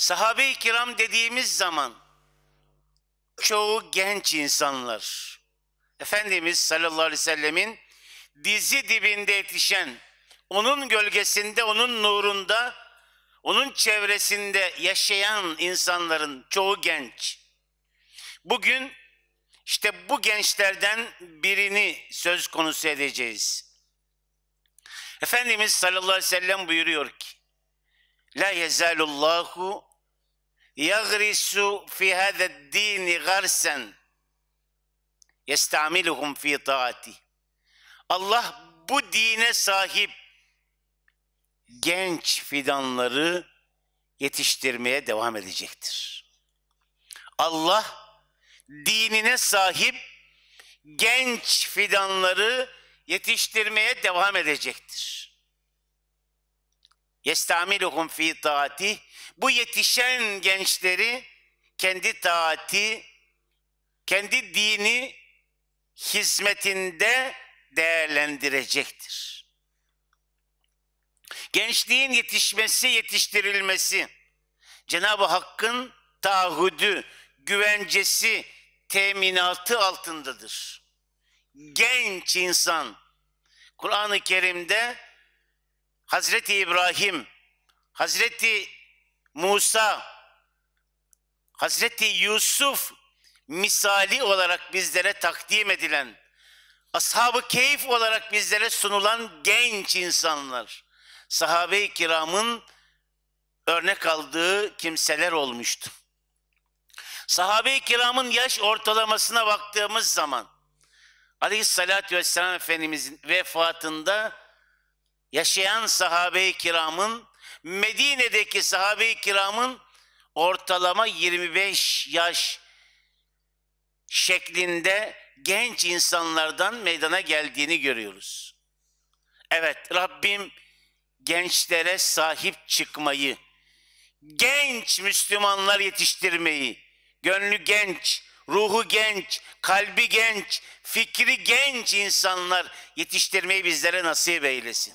Sahabe-i kiram dediğimiz zaman çoğu genç insanlar. Efendimiz sallallahu aleyhi ve sellemin dizi dibinde yetişen, onun gölgesinde, onun nurunda, onun çevresinde yaşayan insanların çoğu genç. Bugün işte bu gençlerden birini söz konusu edeceğiz. Efendimiz sallallahu aleyhi ve sellem buyuruyor ki, La yezalullahu يغرس في هذا الدين غرسا يستعملهم في طاعته Allah bu dine sahip genç fidanları yetiştirmeye devam edecektir. Allah dinine sahip genç fidanları yetiştirmeye devam edecektir. Yestamiluhum fi taati. Bu yetişen gençleri kendi taati, kendi dini hizmetinde değerlendirecektir. Gençliğin yetişmesi, yetiştirilmesi, Cenab-ı Hakk'ın taahhüdü, güvencesi, teminatı altındadır. Genç insan, Kur'an-ı Kerim'de Hazreti İbrahim, Hazreti Musa, Hazreti Yusuf misali olarak bizlere takdim edilen, ashabı keyif olarak bizlere sunulan genç insanlar, sahabe-i kiramın örnek aldığı kimseler olmuştu. Sahabe-i kiramın yaş ortalamasına baktığımız zaman Aleyhisselatü Vesselam Efendimizin vefatında yaşayan sahabe-i kiramın, Medine'deki sahabe-i kiramın ortalama 25 yaş şeklinde genç insanlardan meydana geldiğini görüyoruz. Evet Rabbim gençlere sahip çıkmayı, genç Müslümanlar yetiştirmeyi, gönlü genç, ruhu genç, kalbi genç, fikri genç insanlar yetiştirmeyi bizlere nasip eylesin.